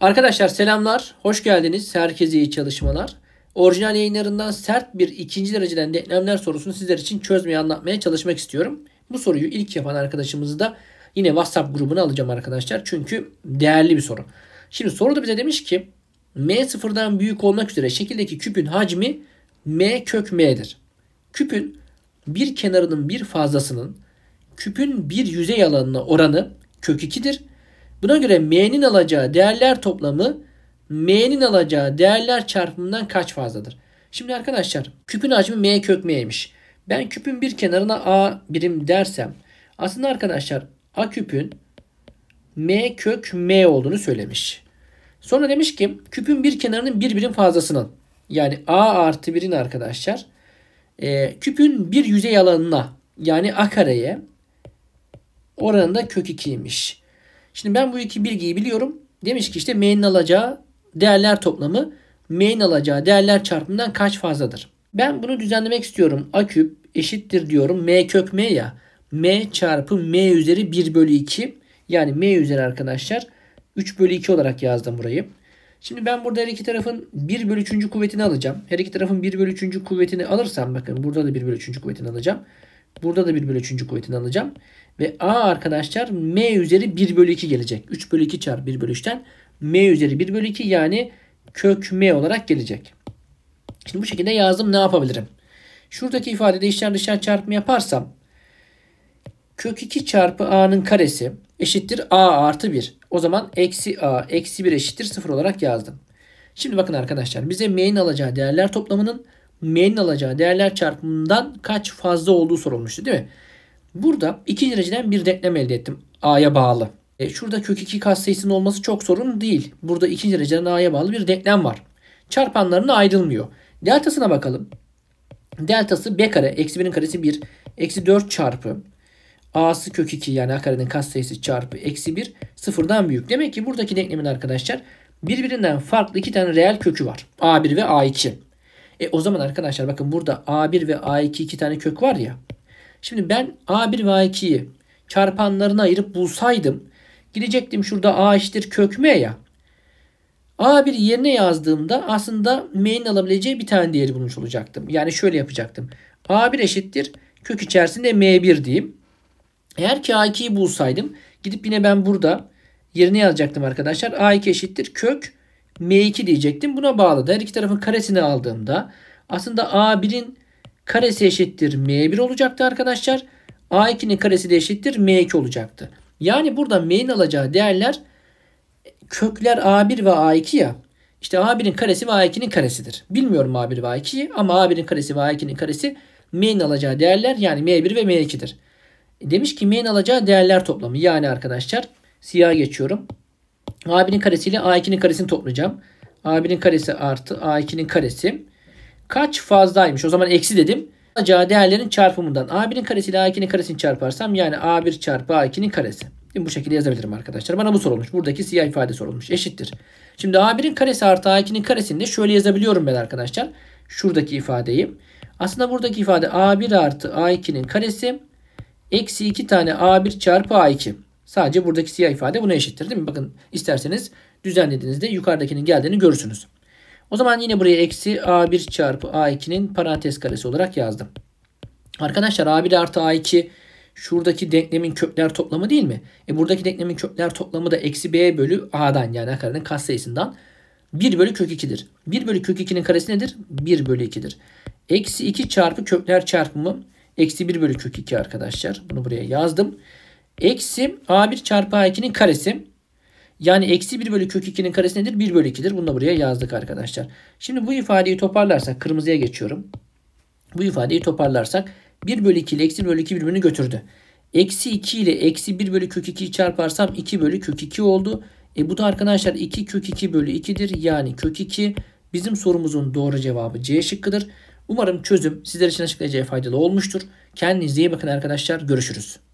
Arkadaşlar selamlar, hoş geldiniz. Herkese iyi çalışmalar. Orijinal yayınlarından sert bir ikinci dereceden denklemler sorusunu sizler için çözmeyi anlatmaya çalışmak istiyorum. Bu soruyu ilk yapan arkadaşımızı da yine WhatsApp grubuna alacağım arkadaşlar. Çünkü değerli bir soru. Şimdi soru da bize demiş ki M sıfırdan büyük olmak üzere şekildeki küpün hacmi M kök M'dir. Küpün bir kenarının bir fazlasının küpün bir yüzey alanına oranı kök 2'dir Buna göre m'nin alacağı değerler toplamı m'nin alacağı değerler çarpımından kaç fazladır? Şimdi arkadaşlar küpün hacmi m kök m'ymiş. Ben küpün bir kenarına a birim dersem aslında arkadaşlar a küpün m kök m olduğunu söylemiş. Sonra demiş ki küpün bir kenarının bir birim fazlasının yani a artı birin arkadaşlar e, küpün bir yüzey alanına yani a kareye oranında kök 2'ymiş. Şimdi ben bu iki bilgiyi biliyorum. Demiş ki işte m'nin alacağı değerler toplamı m'nin alacağı değerler çarpımından kaç fazladır? Ben bunu düzenlemek istiyorum. A küp eşittir diyorum. M kök M ya. M çarpı M üzeri 1 bölü 2. Yani M üzeri arkadaşlar 3 bölü 2 olarak yazdım burayı. Şimdi ben burada her iki tarafın 1 bölü 3. kuvvetini alacağım. Her iki tarafın 1 bölü 3. kuvvetini alırsam bakın burada da 1 bölü 3. kuvvetini alacağım. Burada da 1 bölü 3. kuvvetini alacağım. Ve A arkadaşlar M üzeri 1 bölü 2 gelecek. 3 bölü 2 çarp 1 bölü 3'ten M üzeri 1 bölü 2 yani kök M olarak gelecek. Şimdi bu şekilde yazdım ne yapabilirim? Şuradaki ifadede içler dışlar çarpımı yaparsam kök 2 çarpı A'nın karesi eşittir A artı 1. O zaman eksi A eksi 1 eşittir 0 olarak yazdım. Şimdi bakın arkadaşlar bize M'nin alacağı değerler toplamının m'nin alacağı değerler çarpımından kaç fazla olduğu sorulmuştu değil mi? Burada ikinci dereceden bir denklem elde ettim. A'ya bağlı. E, şurada kök 2 katsayısının olması çok sorun değil. Burada ikinci dereceden A'ya bağlı bir denklem var. Çarpanlarına ayrılmıyor. Deltasına bakalım. Deltası B kare. Eksi 1'in karesi 1. Eksi 4 çarpı. A'sı kök 2 yani A karenin katsayısı çarpı. Eksi 1 sıfırdan büyük. Demek ki buradaki denklemin arkadaşlar birbirinden farklı iki tane reel kökü var. A1 ve A2. E o zaman arkadaşlar bakın burada A1 ve A2 iki tane kök var ya. Şimdi ben A1 ve A2'yi çarpanlarına ayırıp bulsaydım gidecektim şurada A eşittir kök M ya. A1 yerine yazdığımda aslında M'nin alabileceği bir tane değeri bulmuş olacaktım. Yani şöyle yapacaktım. A1 eşittir kök içerisinde M1 diyeyim. Eğer ki A2'yi bulsaydım gidip yine ben burada yerine yazacaktım arkadaşlar. A2 eşittir kök M2 diyecektim. Buna bağlı da her iki tarafın karesini aldığımda aslında A1'in karesi eşittir M1 olacaktı arkadaşlar. A2'nin karesi de eşittir M2 olacaktı. Yani burada M'in alacağı değerler kökler A1 ve A2 ya. İşte A1'in karesi ve A2'nin karesidir. Bilmiyorum A1 ve A2'yi ama A1'in karesi ve A2'nin karesi M'in alacağı değerler yani M1 ve M2'dir. E, demiş ki M'in alacağı değerler toplamı. Yani arkadaşlar siyah geçiyorum. A1'in karesiyle A2'nin karesini toplayacağım. A1'in karesi artı A2'nin karesi. Kaç fazlaymış? O zaman eksi dedim. Alacağı değerlerin çarpımından A1'in karesiyle A2'nin karesini çarparsam yani A1 çarpı A2'nin karesi. Şimdi bu şekilde yazabilirim arkadaşlar. Bana bu sorulmuş. Buradaki siyah ifade sorulmuş. Eşittir. Şimdi A1'in karesi artı A2'nin karesini de şöyle yazabiliyorum ben arkadaşlar. Şuradaki ifadeyi. Aslında buradaki ifade A1 artı A2'nin karesi eksi 2 tane A1 çarpı A2. Sadece buradaki siyah ifade buna eşittir değil mi? Bakın isterseniz düzenlediğinizde yukarıdakinin geldiğini görürsünüz. O zaman yine buraya eksi A1 çarpı A2'nin parantez karesi olarak yazdım. Arkadaşlar A1 artı A2 şuradaki denklemin kökler toplamı değil mi? E buradaki denklemin kökler toplamı da eksi B bölü A'dan yani A karenin katsayısından 1 bölü kök 2'dir. 1 bölü kök 2'nin karesi nedir? 1 bölü 2'dir. Eksi 2 çarpı kökler çarpımı eksi 1 bölü kök 2 arkadaşlar. Bunu buraya yazdım. Eksi A1 çarpı A2'nin karesi. Yani eksi 1 bölü kök 2'nin karesi nedir? 1 bölü 2'dir. Bunu da buraya yazdık arkadaşlar. Şimdi bu ifadeyi toparlarsak kırmızıya geçiyorum. Bu ifadeyi toparlarsak 1 bölü 2 ile eksi 1 bölü 2 birbirini götürdü. Eksi 2 ile eksi 1 bölü kök 2'yi çarparsam 2 bölü kök 2 oldu. E bu da arkadaşlar 2 kök 2 bölü 2'dir. Yani kök 2 bizim sorumuzun doğru cevabı C şıkkıdır. Umarım çözüm sizler için açıklayıcıya faydalı olmuştur. Kendinize iyi bakın arkadaşlar. Görüşürüz.